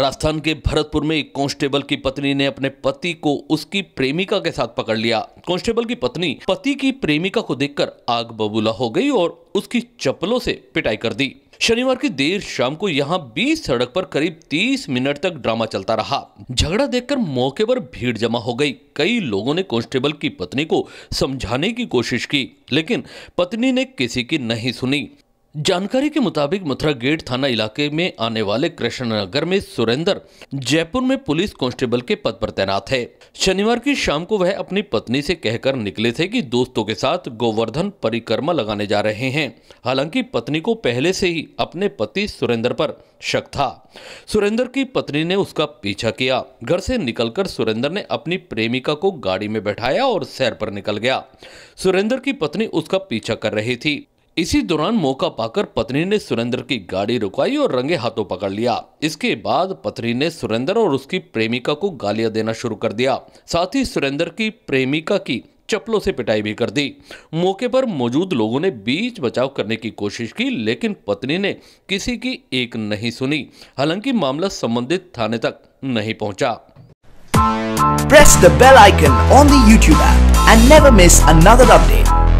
राजस्थान के भरतपुर में एक कांस्टेबल की पत्नी ने अपने पति को उसकी प्रेमिका के साथ पकड़ लिया कांस्टेबल की पत्नी पति की प्रेमिका को देखकर आग बबूला हो गई और उसकी चप्पलों से पिटाई कर दी शनिवार की देर शाम को यहां 20 सड़क पर करीब 30 मिनट तक ड्रामा चलता रहा झगड़ा देखकर मौके पर भीड़ जमा हो गई कई लोगों ने कांस्टेबल की पत्नी को समझाने की कोशिश की लेकिन पत्नी ने किसी की नहीं सुनी जानकारी के मुताबिक मथुरा गेट थाना इलाके में आने वाले कृष्ण नगर में सुरेंद्र जयपुर में पुलिस कांस्टेबल के पद पर तैनात है शनिवार की शाम को वह अपनी पत्नी से कहकर निकले थे कि दोस्तों के साथ गोवर्धन परिक्रमा लगाने जा रहे हैं हालांकि पत्नी को पहले से ही अपने पति सुरेंद्र पर शक था सुरेंद्र की पत्नी ने उसका पीछा किया घर से निकलकर सुरेंद्र ने अपनी प्रेमिका को गाड़ी में बैठाया और सैर पर निकल गया सुरेंद्र की पत्नी उसका पीछा कर रही थी इसी दौरान मौका पाकर पत्नी ने सुरेंद्र की गाड़ी रुकाई और रंगे हाथों पकड़ लिया इसके बाद पत्नी ने सुरेंद्र और उसकी प्रेमिका को गालियां देना शुरू कर दिया साथ ही सुरेंद्र की प्रेमिका की चप्पलों से पिटाई भी कर दी मौके पर मौजूद लोगों ने बीच बचाव करने की कोशिश की लेकिन पत्नी ने किसी की एक नहीं सुनी हालांकि मामला संबंधित थाने तक नहीं पहुंचा press the bell icon on the end never miss another update